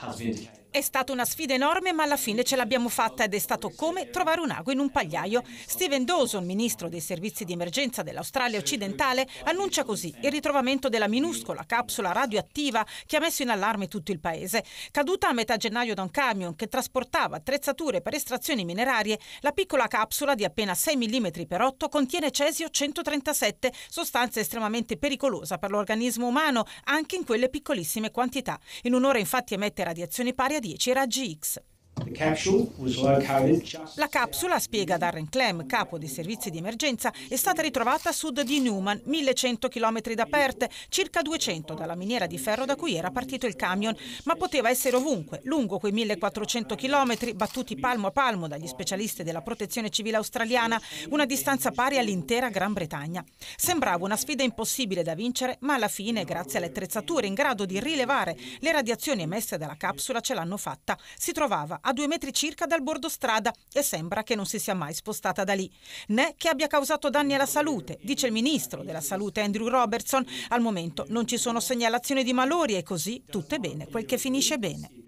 has vindicated. È stata una sfida enorme, ma alla fine ce l'abbiamo fatta ed è stato come trovare un ago in un pagliaio. Steven Dawson, ministro dei servizi di emergenza dell'Australia occidentale, annuncia così il ritrovamento della minuscola capsula radioattiva che ha messo in allarme tutto il paese. Caduta a metà gennaio da un camion che trasportava attrezzature per estrazioni minerarie, la piccola capsula di appena 6 mm per 8 contiene cesio 137, sostanza estremamente pericolosa per l'organismo umano, anche in quelle piccolissime quantità. In un'ora infatti emette radiazioni pari a 10 raggi X. La capsula, spiega Darren Clem, capo dei servizi di emergenza, è stata ritrovata a sud di Newman, 1100 km da Perth, circa 200 dalla miniera di ferro da cui era partito il camion, ma poteva essere ovunque, lungo quei 1400 km battuti palmo a palmo dagli specialisti della protezione civile australiana, una distanza pari all'intera Gran Bretagna. Sembrava una sfida impossibile da vincere, ma alla fine, grazie alle attrezzature in grado di rilevare le radiazioni emesse dalla capsula, ce l'hanno fatta. Si trovava a 2 due metri circa dal bordo strada e sembra che non si sia mai spostata da lì, né che abbia causato danni alla salute, dice il ministro della salute Andrew Robertson. Al momento non ci sono segnalazioni di malori e così tutto è bene quel che finisce bene.